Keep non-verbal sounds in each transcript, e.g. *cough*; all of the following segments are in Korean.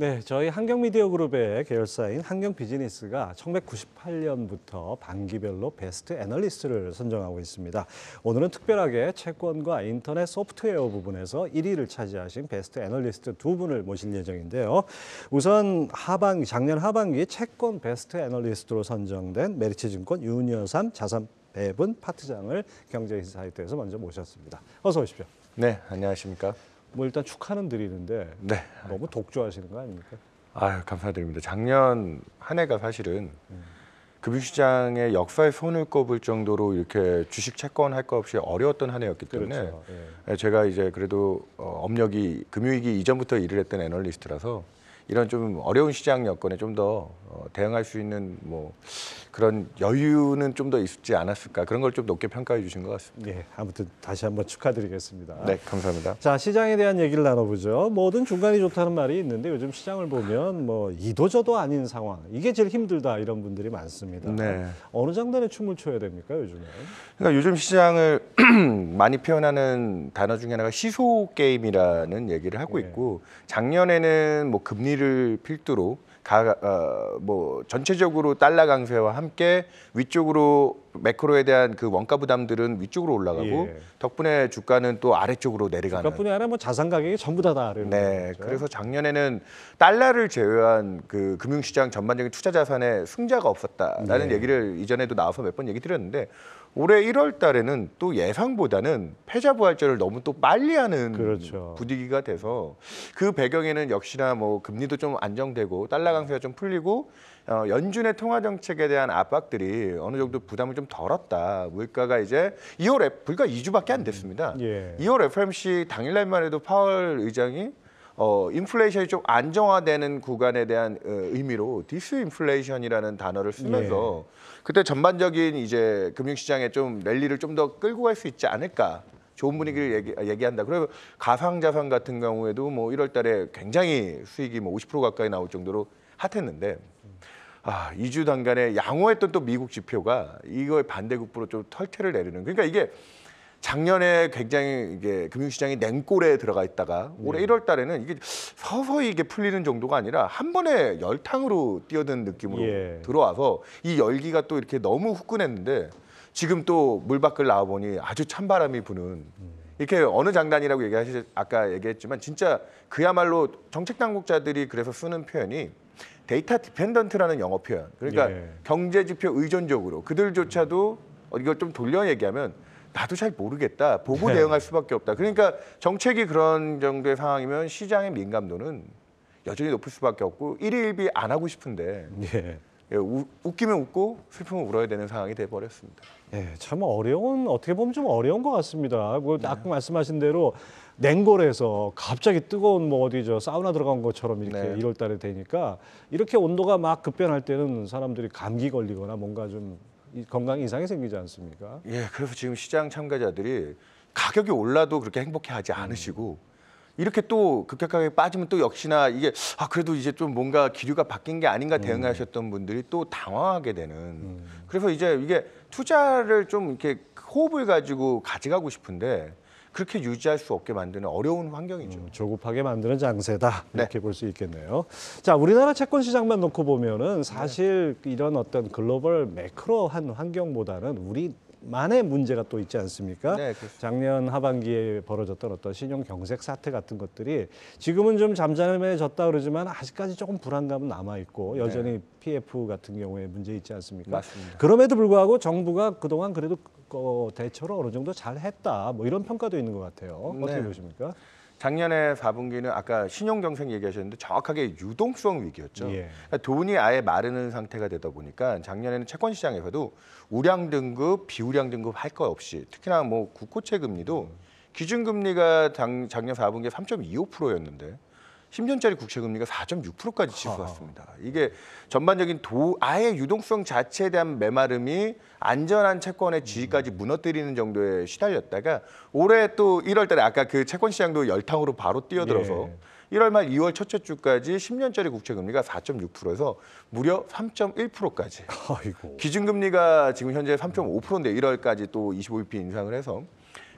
네, 저희 한경미디어 그룹의 계열사인 한경비즈니스가 1998년부터 반기별로 베스트 애널리스트를 선정하고 있습니다. 오늘은 특별하게 채권과 인터넷 소프트웨어 부분에서 1위를 차지하신 베스트 애널리스트 두 분을 모실 예정인데요. 우선 하반기, 작년 하반기 채권 베스트 애널리스트로 선정된 메리츠증권 유니어삼 자산 배분 네 파트장을 경제인사이트에서 먼저 모셨습니다. 어서 오십시오. 네, 안녕하십니까. 뭐 일단 축하는 드리는데 네. 너무 독주하시는 거 아닙니까? 아유 감사드립니다. 작년 한 해가 사실은 금융시장의 역사에 손을 꼽을 정도로 이렇게 주식 채권 할 것 없이 어려웠던 한 해였기 때문에 그렇죠. 예. 제가 이제 그래도 어, 업력이 금융위기 이전부터 일을 했던 애널리스트라서 이런 좀 어려운 시장 여건에 좀더 어, 대응할 수 있는 뭐 그런 여유는 좀 더 있지 않았을까 그런 걸 좀 높게 평가해 주신 것 같습니다. 네, 아무튼 다시 한번 축하드리겠습니다. 네, 감사합니다. 자, 시장에 대한 얘기를 나눠보죠. 뭐든 중간이 좋다는 말이 있는데 요즘 시장을 보면 뭐 이도저도 아닌 상황 이게 제일 힘들다 이런 분들이 많습니다. 네. 어느 장단에 춤을 춰야 됩니까 요즘에? 그러니까 요즘 시장을 *clears throat* 많이 표현하는 단어 중에 하나가 시소 게임이라는 얘기를 하고 예. 있고 작년에는 뭐 금리 금리를 필두로 가, 어, 뭐 전체적으로 달러 강세와 함께 위쪽으로 매크로에 대한 그 원가 부담들은 위쪽으로 올라가고 예. 덕분에 주가는 또 아래쪽으로 내려가는. 주가뿐 아니라 뭐 자산 가격이 전부 다 다르는. 네, 거죠. 그래서 작년에는 달러를 제외한 그 금융시장 전반적인 투자 자산의 승자가 없었다라는 네. 얘기를 이전에도 나와서 몇 번 얘기 드렸는데 올해 1월 달에는 또 예상보다는 패자 부활절을 너무 또 빨리 하는 그렇죠. 부디기가 돼서 그 배경에는 역시나 뭐 금리도 좀 안정되고 달러 강세가 좀 풀리고 어, 연준의 통화 정책에 대한 압박들이 어느 정도 부담을 좀 덜었다. 물가가 이제 2월 에 불과 2주밖에 안 됐습니다. 음. 예. 2월 FMC 당일날만 해도 파월 의장이 어, 인플레이션이 좀 안정화되는 구간에 대한 어, 의미로 디스인플레이션이라는 단어를 쓰면서 예. 그때 전반적인 이제 금융시장에 좀 랠리를 좀 더 끌고 갈 수 있지 않을까 좋은 분위기를 얘기, 얘기한다. 그리고 가상자산 같은 경우에도 뭐 1월 달에 굉장히 수익이 뭐 50% 가까이 나올 정도로 핫했는데 아, 2주 단간에 양호했던 또 미국 지표가 이거의 반대급부로 좀 털태를 내리는. 그러니까 이게 작년에 굉장히 이게 금융시장이 냉골에 들어가 있다가 올해 1월 달에는 이게 서서히 이게 풀리는 정도가 아니라 한 번에 열탕으로 뛰어든 느낌으로 예. 들어와서 이 열기가 또 이렇게 너무 후끈했는데 지금 또 물 밖을 나와보니 아주 찬바람이 부는 음. 이렇게 어느 장단이라고 얘기하시 아까 얘기했지만 진짜 그야말로 정책 당국자들이 그래서 쓰는 표현이 데이터 디펜던트라는 영어 표현 그러니까 예. 경제 지표 의존적으로 그들조차도 음. 어, 이걸 좀 돌려 얘기하면 나도 잘 모르겠다. 보고 네. 대응할 수밖에 없다. 그러니까 정책이 그런 정도의 상황이면 시장의 민감도는 여전히 높을 수밖에 없고 일일비 안 하고 싶은데 예. 예, 우, 웃기면 웃고 슬픔면 울어야 되는 상황이 돼버렸습니다. 예, 참 어려운 어떻게 보면 좀 어려운 것 같습니다. 뭐 아까 말씀하신 대로 냉골에서 갑자기 뜨거운 뭐 어디 저 사우나 들어간 것처럼 이렇게 네. 일월 달에 되니까 이렇게 온도가 막 급변할 때는 사람들이 감기 걸리거나 뭔가 좀 건강 이상이 생기지 않습니까? 예, 그래서 지금 시장 참가자들이 가격이 올라도 그렇게 행복해하지 않으시고 이렇게 또 급격하게 빠지면 또 역시나 이게 아 그래도 이제 좀 뭔가 기류가 바뀐 게 아닌가 음. 대응하셨던 분들이 또 당황하게 되는 음. 그래서 이제 이게 투자를 좀 이렇게 호흡을 가지고 가져가고 싶은데 그렇게 유지할 수 없게 만드는 어려운 환경이죠. 음, 조급하게 만드는 장세다 이렇게 네. 볼수 있겠네요. 자, 우리나라 채권 시장만 놓고 보면은 사실 네. 이런 어떤 글로벌 매크로한 환경보다는 우리 만의 문제가 또 있지 않습니까? 네, 작년 하반기에 벌어졌던 어떤 신용 경색 사태 같은 것들이 지금은 좀 잠잠해졌다 그러지만 아직까지 조금 불안감은 남아 있고 네. 여전히 네. PF 같은 경우에 문제 있지 않습니까? 맞습니다. 그럼에도 불구하고 정부가 그동안 그래도 그, 어, 대처를 어느 정도 잘 했다 뭐 이런 평가도 있는 것 같아요. 어떻게 네. 보십니까? 작년에 4분기는 아까 신용경색 얘기하셨는데 정확하게 유동성 위기였죠. 예. 그러니까 돈이 아예 마르는 상태가 되다 보니까 작년에는 채권 시장에서도 우량 등급, 비우량 등급 할 거 없이 특히나 뭐 국고채 금리도 음. 기준금리가 작년 4분기에 3.25%였는데 10년짜리 국채 금리가 4.6%까지 치솟았습니다. 이게 전반적인 도 아예 유동성 자체에 대한 메마름이 안전한 채권의 지위까지 무너뜨리는 정도에 시달렸다가 올해 또 1월 달에 아까 그 채권 시장도 열탕으로 바로 뛰어들어서 예. 1월 말 2월 첫째 주까지 10년짜리 국채 금리가 4.6%에서 무려 3.1%까지. 기준 금리가 지금 현재 3.5%인데 1월까지 또 25bp 인상을 해서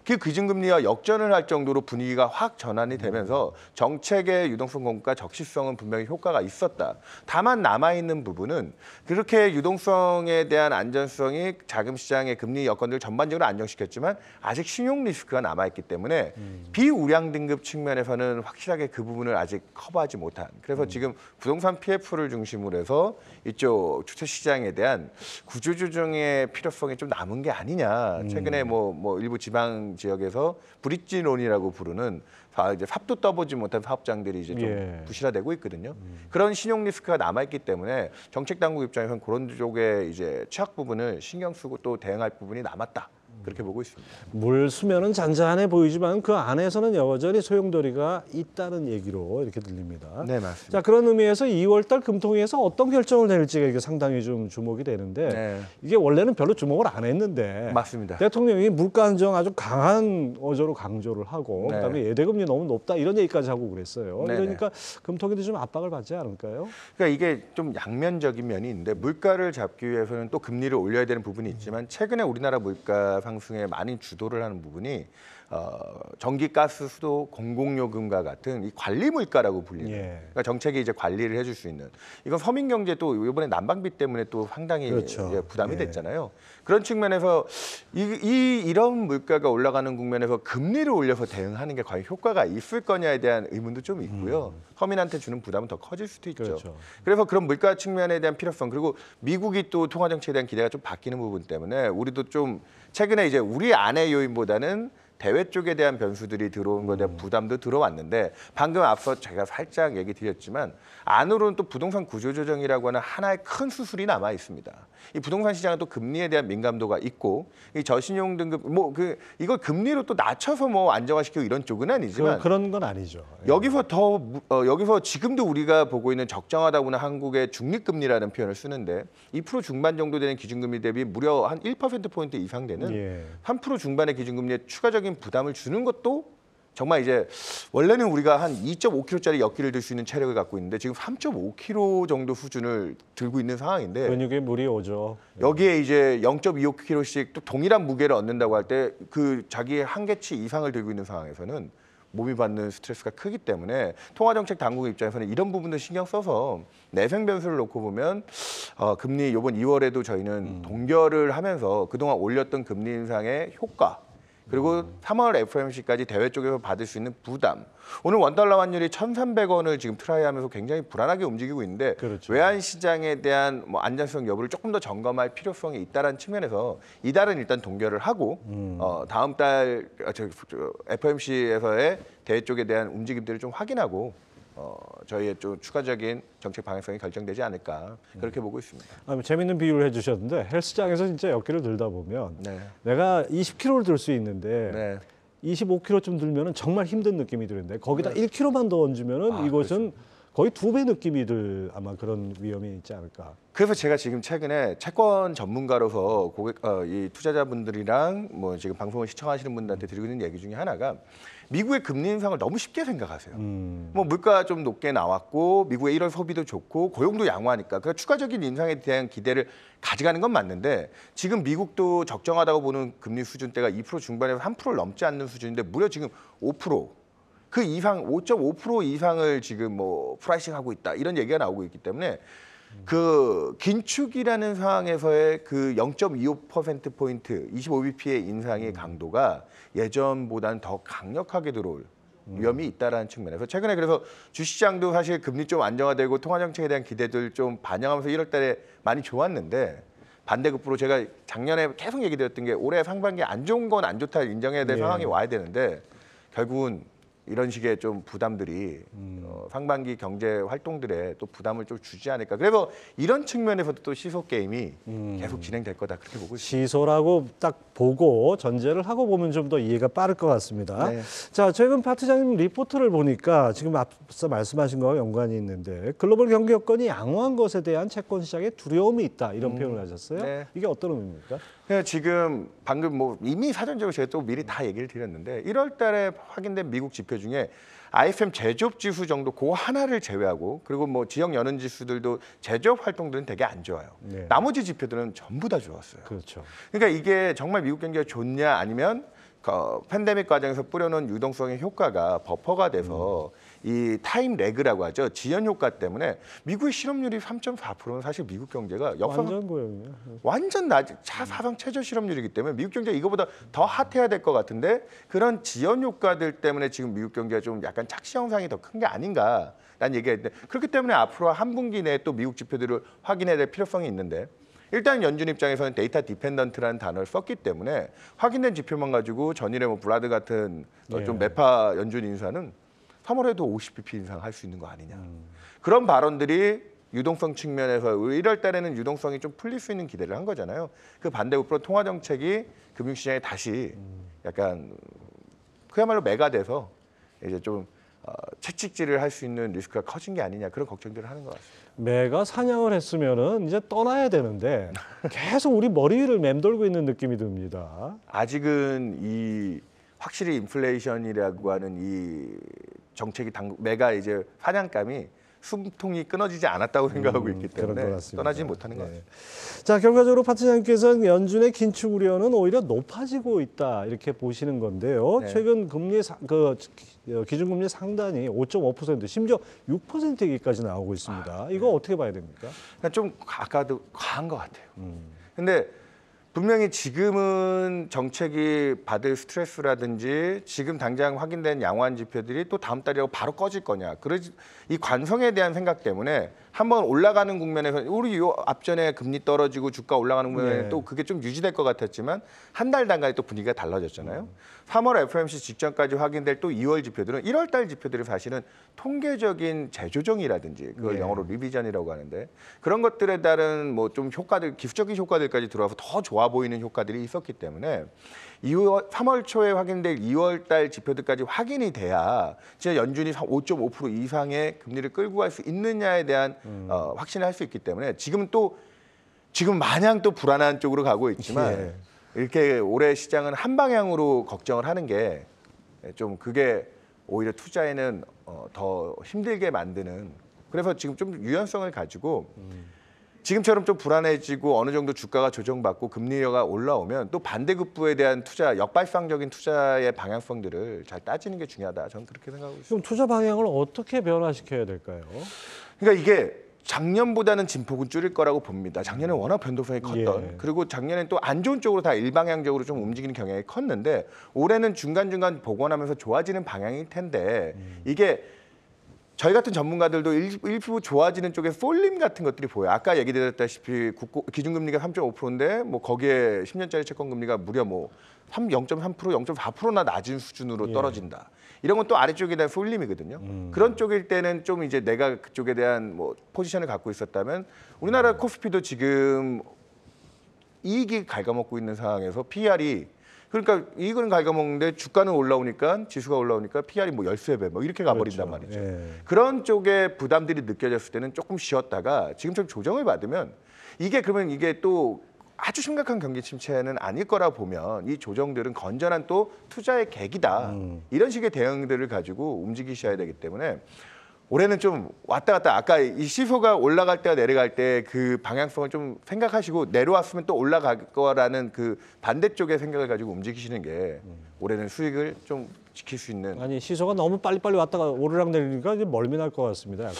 그 기준금리와 역전을 할 정도로 분위기가 확 전환이 되면서 정책의 유동성 공급과 적시성은 분명히 효과가 있었다. 다만 남아있는 부분은 그렇게 유동성에 대한 안전성이 자금 시장의 금리 여건들 을 전반적으로 안정시켰지만 아직 신용 리스크가 남아있기 때문에 음. 비우량 등급 측면에서는 확실하게 그 부분을 아직 커버하지 못한 그래서 음. 지금 부동산 PF를 중심으로 해서 이쪽 주택 시장에 대한 구조조정의 필요성이 좀 남은 게 아니냐 음. 최근에 뭐뭐 뭐 일부 지방 지역에서 브릿지론이라고 부르는 이제 삽도 떠보지 못한 사업장들이 이제 좀 예. 부실화되고 있거든요. 음. 그런 신용 리스크가 남아있기 때문에 정책 당국 입장에서는 그런 쪽에 이제 취약 부분을 신경 쓰고 또 대응할 부분이 남았다. 그렇게 보고 있습니다. 물 수면은 잔잔해 보이지만 그 안에서는 여전히 소용돌이가 있다는 얘기로 이렇게 들립니다. 네, 맞습니다. 자, 그런 의미에서 2월달 금통위에서 어떤 결정을 내릴지가 이게 상당히 좀 주목이 되는데 네. 이게 원래는 별로 주목을 안 했는데 맞습니다. 대통령이 물가 안정 아주 강한 어조로 강조를 하고 네. 그다음에 예대금리 너무 높다 이런 얘기까지 하고 그랬어요. 네 그러니까 금통위도 좀 압박을 받지 않을까요? 그러니까 이게 좀 양면적인 면이 있는데 물가를 잡기 위해서는 또 금리를 올려야 되는 부분이 있지만 최근에 우리나라 물가 상승에 많이 주도를 하는 부분이 어, 전기가스 수도 공공요금과 같은 이 관리 물가라고 불리는 예. 그러니까 정책이 이제 관리를 해줄 수 있는 이건 서민 경제 도 이번에 난방비 때문에 또 상당히 그렇죠. 부담이 예. 됐잖아요. 그런 측면에서 이, 이 이런 물가가 올라가는 국면에서 금리를 올려서 대응하는 게 과연 효과가 있을 거냐에 대한 의문도 좀 있고요. 음. 서민한테 주는 부담은 더 커질 수도 있죠. 그렇죠. 그래서 그런 물가 측면에 대한 필요성 그리고 미국이 또 통화 정책에 대한 기대가 좀 바뀌는 부분 때문에 우리도 좀 최근에 이제 우리 안의 요인보다는 대외 쪽에 대한 변수들이 들어온 것에 대한 음. 부담도 들어왔는데 방금 앞서 제가 살짝 얘기 드렸지만 안으로는 또 부동산 구조조정이라고 하는 하나의 큰 수술이 남아 있습니다. 이 부동산 시장은 또 금리에 대한 민감도가 있고 이 저신용 등급 뭐 그 이걸 금리로 또 낮춰서 뭐 안정화시키고 이런 쪽은 아니지만 그런 건 아니죠. 예. 여기서 더 어, 여기서 지금도 우리가 보고 있는 적정하다고는 한국의 중립금리라는 표현을 쓰는데 2% 중반 정도 되는 기준금리 대비 무려 한1% 포인트 이상 되는 예. 3% 중반의 기준금리에 추가적인 경제적인 부담을 주는 것도 정말 이제 원래는 우리가 한 2.5kg짜리 역기를 들 수 있는 체력을 갖고 있는데 지금 3.5kg 정도 수준을 들고 있는 상황인데 근육에 물이 오죠. 네. 여기에 이제 0.25kg씩 또 동일한 무게를 얻는다고 할 때 그 자기의 한계치 이상을 들고 있는 상황에서는 몸이 받는 스트레스가 크기 때문에 통화정책 당국 입장에서는 이런 부분도 신경 써서 내생 변수를 놓고 보면 어, 금리 이번 2월에도 저희는 음. 동결을 하면서 그동안 올렸던 금리 인상의 효과 그리고 3월 FOMC까지 대외 쪽에서 받을 수 있는 부담. 오늘 원달러 환율이 1,300원을 지금 트라이하면서 굉장히 불안하게 움직이고 있는데 그렇죠. 외환 시장에 대한 뭐 안전성 여부를 조금 더 점검할 필요성이 있다라는 측면에서 이달은 일단 동결을 하고 음. 어, 다음 달 아, 저, 저, FOMC에서의 대외 쪽에 대한 움직임들을 좀 확인하고 어, 저희의 좀 추가적인 정책 방향성이 결정되지 않을까 그렇게 보고 있습니다. 아, 뭐 재밌는 비유를 해주셨는데 헬스장에서 진짜 역기를 들다 보면 네. 내가 20kg를 들 수 있는데 네. 25kg쯤 들면은 정말 힘든 느낌이 드는데 거기다 네. 1kg만 더 얹으면은 아, 이것은 그렇죠. 거의 두 배 느낌이 들 아마 그런 위험이 있지 않을까. 그래서 제가 지금 최근에 채권 전문가로서 고객 어, 이 투자자분들이랑 뭐 지금 방송을 시청하시는 분들한테 드리고 있는 얘기 중에 하나가 미국의 금리 인상을 너무 쉽게 생각하세요. 음. 뭐 물가 좀 높게 나왔고 미국의 1월 소비도 좋고 고용도 양호하니까 그러니 추가적인 인상에 대한 기대를 가져가는 건 맞는데 지금 미국도 적정하다고 보는 금리 수준대가 2% 중반에서 3%를 넘지 않는 수준인데 무려 지금 5%그 이상 5.5% 이상을 지금 뭐 프라이싱하고 있다 이런 얘기가 나오고 있기 때문에 그 긴축이라는 상황에서의 그 0.25% 포인트 25bp의 인상의 음. 강도가 예전보다는 더 강력하게 들어올 음. 위험이 있다라는 측면에서 최근에 그래서 주시장도 사실 금리 좀 안정화되고 통화 정책에 대한 기대들 좀 반영하면서 1월달에 많이 좋았는데 반대급부로 제가 작년에 계속 얘기드렸던 게 올해 상반기 안 좋은 건 안 좋다 인정해야 될 예. 상황이 와야 되는데 결국은 이런 식의 좀 부담들이 음. 어, 상반기 경제 활동들에 또 부담을 좀 주지 않을까. 그래서 이런 측면에서도 또 시소 게임이 음. 계속 진행될 거다 그렇게 보고 있습니다. 시소라고 딱 보고 전제를 하고 보면 좀 더 이해가 빠를 것 같습니다. 네. 자, 최근 파트장님 리포트를 보니까 지금 앞서 말씀하신 거와 연관이 있는데 글로벌 경기 여건이 양호한 것에 대한 채권 시장의 두려움이 있다 이런 음. 표현을 하셨어요. 네. 이게 어떤 의미입니까? 지금 방금 뭐 이미 사전적으로 제가 또 미리 다 얘기를 드렸는데 1월 달에 확인된 미국 지표 중에 IFM 제조업 지수 정도 그 하나를 제외하고 그리고 뭐 지역 연은 지수들도 제조업 활동들은 되게 안 좋아요. 네. 나머지 지표들은 전부 다 좋았어요. 그렇죠. 그러니까 이게 정말 미국 경기가 좋냐 아니면 그 팬데믹 과정에서 뿌려놓은 유동성의 효과가 버퍼가 돼서 음. 이 타임 레그라고 하죠. 지연 효과 때문에 미국의 실업률이 3.4%는 사실 미국 경제가 역사상 완전 고용이에요. 완전 낮 사상 최저 실업률이기 때문에 미국 경제 가 이거보다 더 핫해야 될 것 같은데 그런 지연 효과들 때문에 지금 미국 경제가 좀 약간 착시 현상이 더 큰 게 아닌가 난얘기했는데 그렇기 때문에 앞으로 한 분기 내에 또 미국 지표들을 확인해야 될 필요성이 있는데 일단 연준 입장에서는 데이터 디펜던트라는 단어를 썼기 때문에 확인된 지표만 가지고 전일에 뭐브라드 같은 네. 좀 예. 매파 연준 인사는 3월에도 50bp 인상할 수 있는 거 아니냐. 음. 그런 발언들이 유동성 측면에서 1월 달에는 유동성이 좀 풀릴 수 있는 기대를 한 거잖아요. 그 반대 우프로 통화 정책이 금융 시장에 다시 음. 약간 그야말로 매가 돼서 이제 좀 어, 채찍질을 할 수 있는 리스크가 커진 게 아니냐 그런 걱정들을 하는 것 같습니다. 매가 사냥을 했으면은 이제 떠나야 되는데 계속 우리 머리를 맴돌고 있는 느낌이 듭니다. 아직은 이 확실히 인플레이션이라고 하는 이 정책이 당 매가 이제 사냥감이 숨통이 끊어지지 않았다고 음, 생각하고 있기 때문에 떠나지 못하는 네. 것 같아요. 자 결과적으로 파트장님께서는 연준의 긴축 우려는 오히려 높아지고 있다 이렇게 보시는 건데요. 네. 최근 금리 사, 그 어, 기준금리 상단이 5.5% 심지어 6%얘기까지 나오고 있습니다. 아, 네. 이거 어떻게 봐야 됩니까? 그러니까 좀 아까도 과한 것 같아요. 음. 근데 분명히 지금은 정책이 받을 스트레스라든지 지금 당장 확인된 양호한 지표들이 또 다음 달이라고 바로 꺼질 거냐. 그러지 이 관성에 대한 생각 때문에 한번 올라가는 국면에서 우리 요 앞전에 금리 떨어지고 주가 올라가는 국면에 네. 또 그게 좀 유지될 것 같았지만 한 달 단가에 또 분위기가 달라졌잖아요. 음. 3월 FOMC 직전까지 확인될 또 2월 지표들은 1월 달 지표들이 사실은 통계적인 재조정이라든지 그걸 네. 영어로 리비전이라고 하는데 그런 것들에 따른 뭐 좀 효과들 기술적인 효과들까지 들어와서 더 좋아 보이는 효과들이 있었기 때문에 2월 3월 초에 확인될 2월 달 지표들까지 확인이 돼야 진짜 연준이 5.5% 이상의 금리를 끌고 갈 수 있느냐에 대한 음. 어, 확신을 할 수 있기 때문에 지금 은또 지금 마냥 또 불안한 쪽으로 가고 있지만 예. 이렇게 올해 시장은 한 방향으로 걱정을 하는 게 좀 그게 오히려 투자에는 어, 더 힘들게 만드는 그래서 지금 좀 유연성을 가지고 지금처럼 좀 불안해지고 어느 정도 주가가 조정받고 금리가 올라오면 또 반대급부에 대한 투자 역발상적인 투자의 방향성들을 잘 따지는 게 중요하다 저는 그렇게 생각하고 있습니다. 그럼 투자 방향을 어떻게 변화시켜야 될까요? 그러니까 이게 작년보다는 진폭은 줄일 거라고 봅니다. 작년에 워낙 변동성이 컸던 예. 그리고 작년엔 또 안 좋은 쪽으로 다 일방향적으로 좀 움직이는 경향이 컸는데 올해는 중간중간 복원하면서 좋아지는 방향일 텐데 음. 이게 저희 같은 전문가들도 일부 좋아지는 쪽에 쏠림 같은 것들이 보여요. 아까 얘기 드렸다시피 국고, 기준금리가 3.5%인데 뭐 거기에 10년짜리 채권금리가 무려 뭐 3, 0.3%, 0.4%나 낮은 수준으로 예. 떨어진다. 예. 이런 건 또 아래쪽에 대한 쏠림이거든요. 음. 그런 쪽일 때는 좀 이제 내가 그쪽에 대한 뭐 포지션을 갖고 있었다면 우리나라 코스피도 지금 이익이 갉아먹고 있는 상황에서 PR이 그러니까 이익은 갉아먹는데 주가는 올라오니까 지수가 올라오니까 PR이 뭐 열세 배뭐 이렇게 가버린단 그렇죠. 말이죠. 예. 그런 쪽에 부담들이 느껴졌을 때는 조금 쉬었다가 지금처럼 조정을 받으면 이게 그러면 이게 또 아주 심각한 경기 침체는 아닐 거라 보면 이 조정들은 건전한 또 투자의 계기다. 음. 이런 식의 대응들을 가지고 움직이셔야 되기 때문에 올해는 좀 왔다 갔다 아까 이 시소가 올라갈 때와 내려갈 때 그 방향성을 좀 생각하시고 내려왔으면 또 올라갈 거라는 그 반대쪽의 생각을 가지고 움직이시는 게 음. 올해는 수익을 좀 지킬 수 있는 아니 시소가 너무 빨리빨리 왔다가 오르락 내리니까 이제 멀미 날 것 같습니다. 약간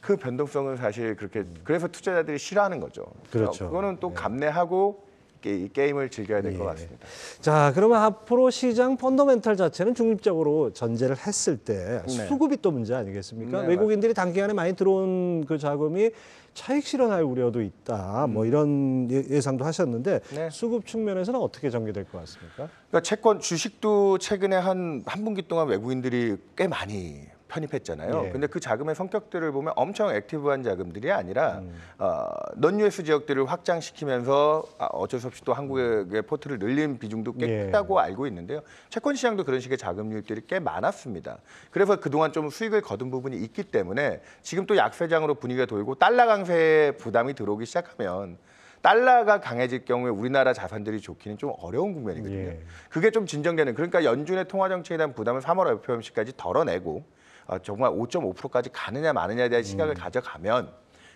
그 변동성을 사실 그렇게 그래서 투자자들이 싫어하는 거죠. 그렇죠. 그거는 또 네. 감내하고 이 게임을 즐겨야 될것 예. 같습니다. 자, 그러면 앞으로 시장 펀더멘털 자체는 중립적으로 전제를 했을 때 네. 수급이 또 문제 아니겠습니까? 네, 외국인들이 단기간에 많이 들어온 그 자금이 차익 실현할 우려도 있다. 뭐 음. 뭐 이런 예, 예상도 하셨는데 네. 수급 측면에서는 어떻게 전개될 것 같습니까? 그러니까 채권 주식도 최근에 한 한 분기 동안 외국인들이 꽤 많이 편입했잖아요. 예. 근데 그 자금의 성격들을 보면 엄청 액티브한 자금들이 아니라 음. 어, 넌유에스 지역들을 확장시키면서 아, 어쩔 수 없이 또 한국의 포트를 늘린 비중도 꽤 예. 크다고 알고 있는데요. 채권 시장도 그런 식의 자금 유입들이 꽤 많았습니다. 그래서 그동안 좀 수익을 거둔 부분이 있기 때문에 지금 또 약세장으로 분위기가 돌고 달러 강세의 부담이 들어오기 시작하면 달러가 강해질 경우에 우리나라 자산들이 좋기는 좀 어려운 국면이거든요. 예. 그게 좀 진정되는 그러니까 연준의 통화 정책에 대한 부담을 3월 FOMC까지 덜어내고 어, 정말 5.5%까지 가느냐 마느냐에 대한 시각을 음. 가져가면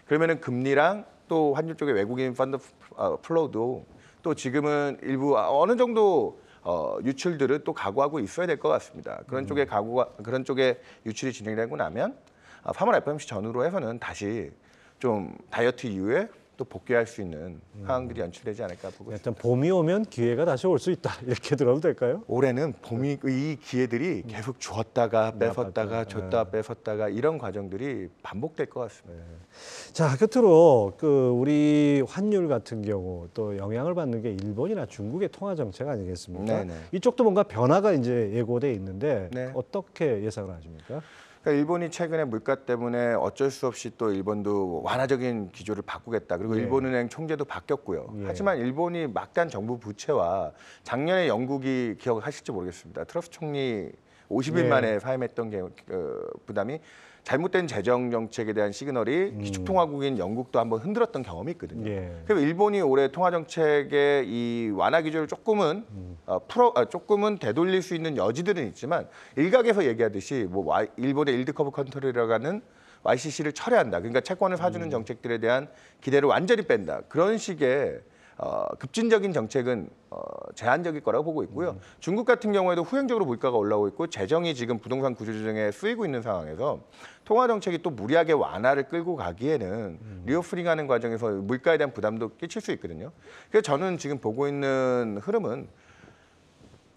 그러면은 금리랑 또 환율 쪽에 외국인 펀드 어, 플로우도 또 지금은 일부 아, 어느 정도 어, 유출들을또 각오하고 있어야 될 것 같습니다. 그런 음. 쪽에 각오가 그런 쪽에 유출이 진행되고 나면 3월 어, FOMC 전후로 해서는 다시 좀 다이어트 이후에 또 복귀할 수 있는 음. 상황들이 연출되지 않을까 보고 네, 있습니다. 일단 봄이 오면 기회가 다시 올 수 있다 *laughs* 이렇게 들어도 될까요? 올해는 봄이 이 기회들이 음. 계속 주다가 음, 뺏었다가 줬다 네. 뺏었다가 이런 과정들이 반복될 것 같습니다. 네. 자 끝으로 그 우리 환율 같은 경우 또 영향을 받는 게 일본이나 중국의 통화 정책 아니겠습니까? 네네. 이쪽도 뭔가 변화가 이제 예고돼 있는데 네. 어떻게 예상을 하십니까? 그러니까 일본이 최근에 물가 때문에 어쩔 수 없이 또 일본도 완화적인 기조를 바꾸겠다. 그리고 예. 일본은행 총재도 바뀌었고요. 예. 하지만 일본이 막대한 정부 부채와 작년에 영국이 기억하실지 모르겠습니다. 트러스 총리 50일 예. 만에 사임했던 게, 그, 부담이 잘못된 재정 정책에 대한 시그널이 음. 기축통화국인 영국도 한번 흔들었던 경험이 있거든요. 예. 그리고 일본이 올해 통화 정책의 이 완화 기조를 조금은 음. 어, 풀어 아, 조금은 되돌릴 수 있는 여지들은 있지만 일각에서 얘기하듯이 뭐 와, 일본의 일드커브 컨트롤이라고 하는 YCC를 철회한다. 그러니까 채권을 사주는 음. 정책들에 대한 기대를 완전히 뺀다. 그런 식의 어, 급진적인 정책은 어, 제한적일 거라고 보고 있고요. 음. 중국 같은 경우에도 후행적으로 물가가 올라오고 있고 재정이 지금 부동산 구조조정에 쓰이고 있는 상황에서 통화 정책이 또 무리하게 완화를 끌고 가기에는 음. 리오프링하는 과정에서 물가에 대한 부담도 끼칠 수 있거든요. 그래서 저는 지금 보고 있는 흐름은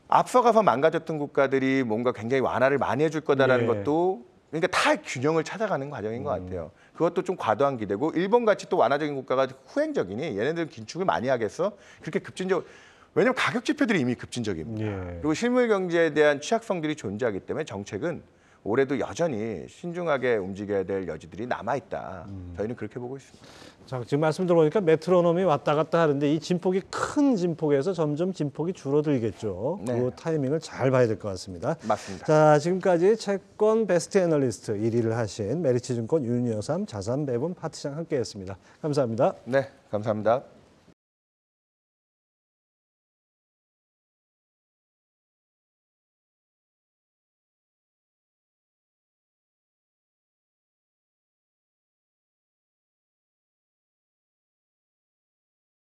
앞서가서 망가졌던 국가들이 뭔가 굉장히 완화를 많이 해줄 거다라는 예. 것도 그러니까 다 균형을 찾아가는 과정인 음. 것 같아요. 그것도 좀 과도한 기대고 일본 같이 또 완화적인 국가가 후행적이니 얘네들은 긴축을 많이 하겠어? 그렇게 급진적 왜냐하면 가격 지표들이 이미 급진적입니다. 예. 그리고 실물 경제에 대한 취약성들이 존재하기 때문에 정책은 올해도 여전히 신중하게 움직여야 될 여지들이 남아 있다. 음. 저희는 그렇게 보고 있습니다. 자, 지금 말씀 들어보니까 메트로놈이 왔다 갔다 하는데 이 진폭이 큰 진폭에서 점점 진폭이 줄어들겠죠. 네. 그 타이밍을 잘 봐야 될 것 같습니다. 맞습니다. 자, 지금까지 채권 베스트 애널리스트 1위를 하신 메리치증권 윤여삼 자산배분 파트장 함께했습니다. 감사합니다. 네, 감사합니다.